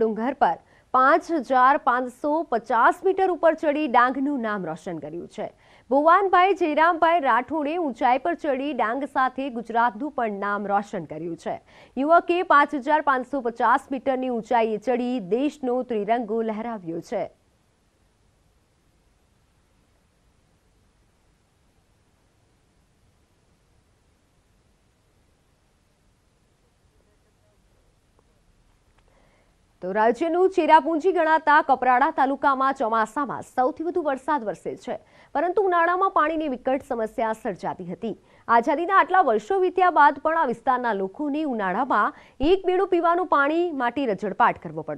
ડુંગર પર પાંચ હજાર પાંચસો પચાસ મીટર ઉપર ચડી ડાંગનું નામ રોશન કર્યું છે ભુવાનભાઈ જયરામભાઈ રાઠોડે ઊંચાઈ પર ચડી ડાંગ સાથે ગુજરાતનું પણ નામ રોશન કર્યું છે યુવકે પાંચ હજાર પાંચસો પચાસ મીટરની ઊંચાઈએ ચડી દેશનો ત્રિરંગો લહેરાવ્યો છે તો રાજ્યનું ચેરાપુંજી ગણાતા કપરાડા તાલુકામાં ચોમાસામાં સૌથી વધુ વરસાદ વરસે છે પરંતુ ઉનાળામાં પાણીની વિકટ સમસ્યા સર્જાતી હતી આઝાદીના આટલા વર્ષો વીત્યા બાદ પણ આ વિસ્તારના લોકોને ઉનાળામાં એક બેડું પીવાનું પાણી માટે રજડપાટ કરવો પડતો